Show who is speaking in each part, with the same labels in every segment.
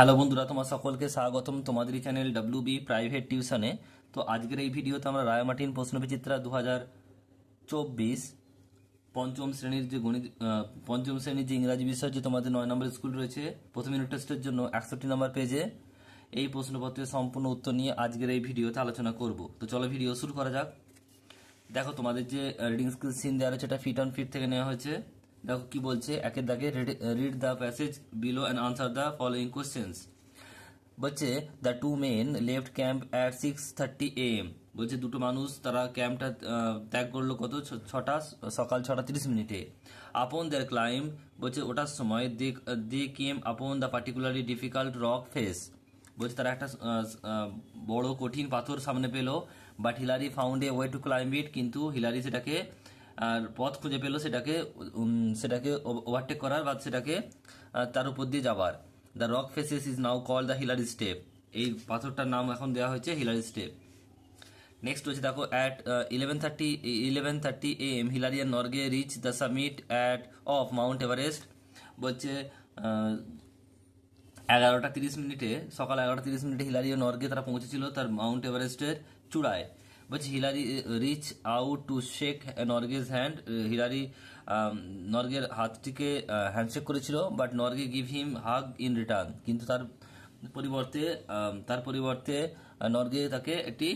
Speaker 1: hello বন্ধুরা তোমার সকলকে স্বাগতম তোমাদের চ্যানেল ডাব্লিউ বি প্রাইভেট টিউশনে তো আজকের এই ভিডিওতে আমরা রায়মাটিন প্রশ্নবিচিত্রা দু হাজার চব্বিশ পঞ্চম শ্রেণীর যে গণিত পঞ্চম শ্রেণীর যে ইংরাজি বিষয় যে তোমাদের নয় নম্বর স্কুল রয়েছে প্রথম ইউনিট টেস্টের জন্য একষট্টি নম্বর পেজে এই প্রশ্নপত্রের সম্পূর্ণ উত্তর নিয়ে আজকের এই ভিডিওতে আলোচনা করব তো চলো ভিডিও শুরু করা যাক দেখো তোমাদের যে রিডিং স্কিল সিন দেওয়া রয়েছে এটা ফিট অন ফিট থেকে নেওয়া হয়েছে দেখো কি বলছে একের দাগে read the passage below and answer the following questions বলছে the two men left camp at six thirty AM বলছে দুটো মানুষ তারা ক্যাম্পটা ত্যাগ করলো কত ছটা সকাল ছটা তিরিশ মিনিটে আপন দ্য ক্লাইম বলছে ওটার সময় দে they came upon the particularly difficult rock face বলছে তারা একটা বড় কঠিন পাথর সামনে পেলো but Hillary found a way to climb it কিন্তু হিলারি সেটাকে আর পথ খুঁজে পেল সেটাকে সেটাকে ওভারটেক করার বা সেটাকে তার উপর দিয়ে যাবার the rock faces is now call the Hillary step এই পাথরটার নাম এখন দেওয়া হয়েছে হিলারি স্টেপ নেক্সট হচ্ছে দেখো at eleven thirty eleven thirty A M Hillary and Norgay reach the summit at of Mount Everest বলছে এগারোটা তিরিশ মিনিটে সকাল এগারোটা তিরিশ মিনিটে হিলারি নর্গে তারা পৌঁছেছিল তার মাউন্ট এভারেস্টের চূড়ায় বলছি Hillary reach out to shake Norgay's hand Hillary নর্গের হাতটিকে হ্যান্ডশেক uh, করেছিল but Norgay give him hug in return কিন্তু তার পরিবর্তে um, তার পরিবর্তে নর্গে uh, তাকে একটি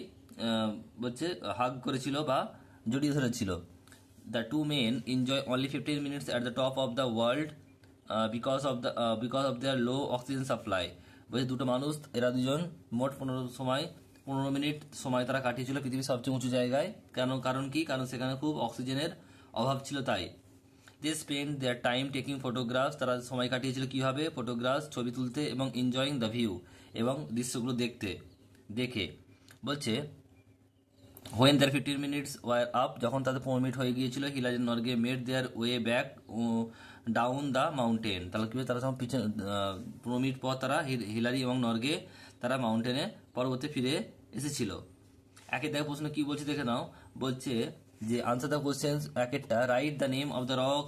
Speaker 1: বলছে uh, হাগ করেছিল বা জড়িয়ে ধরেছিল the two men enjoy only fifteen minutes at the top of the world because of the because of their low oxygen supply বলছে দুটো মানুষ এরা দুজন মোট পনেরো সময় পনেরো মিনিট সময় তারা কাটিয়েছিল পৃথিবীর সবচেয়ে উঁচু জায়গায় কেন কারণ কি কারণ সেখানে খুব অক্সিজেনের অভাব ছিল তাই they spend their time taking photographs তারা সময় কাটিয়েছিল কীভাবে ফটোগ্রাফস ছবি তুলতে এবং এনজয়িং দ্য ভিউ এবং দৃশ্যগুলো দেখতে দেখে বলছে when their fifteen minutes were up যখন তাদের পনেরো মিনিট হয়ে গিয়েছিল Hillary Norgay made their way back down the mountain তাহলে কী তারা যখন পিছনে পনেরো মিনিট পর তারা হিলারি এবং নর্গে তারা মাউন্টেনে পরবর্তী ফিরে এসেছিল একের দেখা প্রশ্ন কি বলছে দেখে নাও বলছে যে আনসার দ্য কোশ্চেন একেরটা write the name of the rock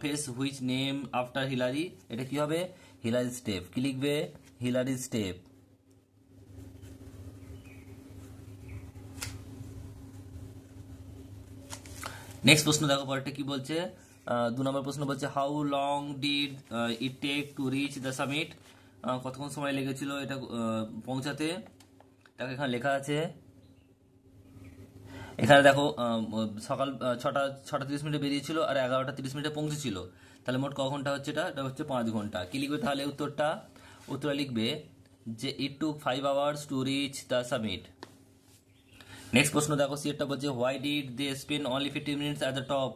Speaker 1: face which name after Hillary এটা কি হবে হিলারি স্টেপ কি লিখবে হিলারি স্টেপ নেক্সট প্রশ্ন দেখো পরেরটা কি বলছে দু নম্বর প্রশ্ন বলছে how long did it take to reach the summit কতক্ষণ সময় লেগেছিল এটা পৌঁছাতে দেখো এখানে লেখা আছে এখানে দেখো সকাল ছটা ছটা তিরিশ মিনিটে বেরিয়েছিল আর এগারোটা তিরিশ মিনিটে পৌঁছেছিল তাহলে মোট ক ঘন্টা হচ্ছে এটা এটা হচ্ছে পাঁচ ঘন্টা কি লিখবে তাহলে উত্তরটা উত্তরে লিখবে যে it to five hours to reach the summit next প্রশ্ন দেখো সিটটা বলছে why did they spend only fifty minutes at the top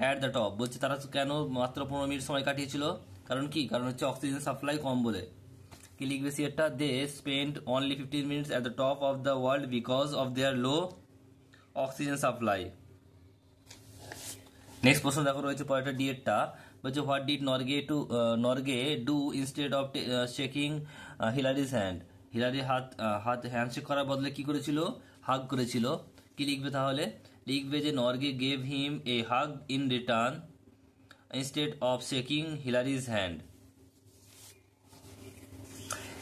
Speaker 1: at the top বলছে তারা কেন মাত্র পনেরো মিনিট সময় কাটিয়েছিল কারণ কি কারণ হচ্ছে অক্সিজেন সাপ্লাই কম বলে কি লিখবে সিএরটা they spend only fifteen minutes at the top of the world because of their low oxygen supply next প্রশ্ন দেখো রয়েছে পরেরটা ডিএটটা বলছে what did Norgay to Norgay do instead of shaking Hillary's hand Hillary হাত হাত হ্যান্ডশেক করার বদলে কি করেছিল হাগ করেছিল কি লিখবে তাহলে লিখবে যে Norgay gave him a hug in return instead of shaking Hillary's hand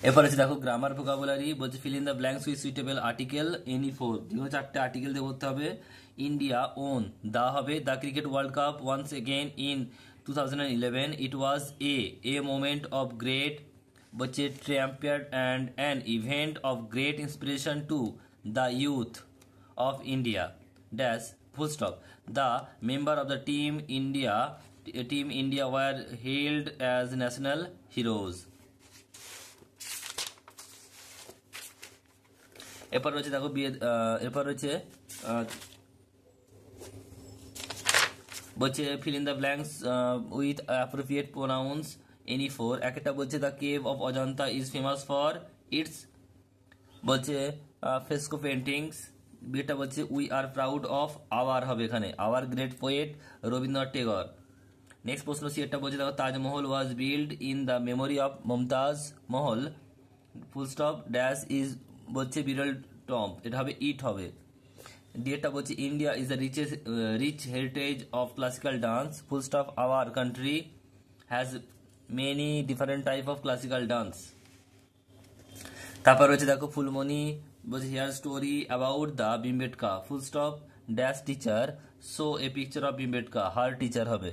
Speaker 1: এরপর আছে দেখো গ্রামার ভোকাবুলারি বলছে fill in the blanks with suitable article any four দীর্ঘ চারটে আর্টিকেল দিয়ে ভরতে হবে ইন্ডিয়া ওন দা হবে the cricket world cup once again in two thousand eleven it was a a moment of great बच्चे triumph and an event of great inspiration to the youth of India dash full stop the member of the team India team India were held as national heroes এরপর রয়েছে দেখো বিয়ে এরপর রয়েছে বলছে fill in the blanks with appropriate pronouns any four একটা বলছে the cave of Ajanta is famous for its বলছে ফেসকো পেন্টিংস বিটা বলছে we are proud of our হবে এখানে our great poet Rabindranath Tagore next question C এটা বলছে দেখো Taj Mahal was build in the memory of Mumtaz Mahal full stop dash is বলছে বিরল টম্প এটা হবে ইট হবে ডিএটা বলছে India is the riches rich heritage of classical dance full stop our country has many different type of classical dance তারপর রয়েছে দেখো ফুলমনি বলছে hear story about the Bhimbetka full stop dash teacher so a picture of Bhimbetka her teacher হবে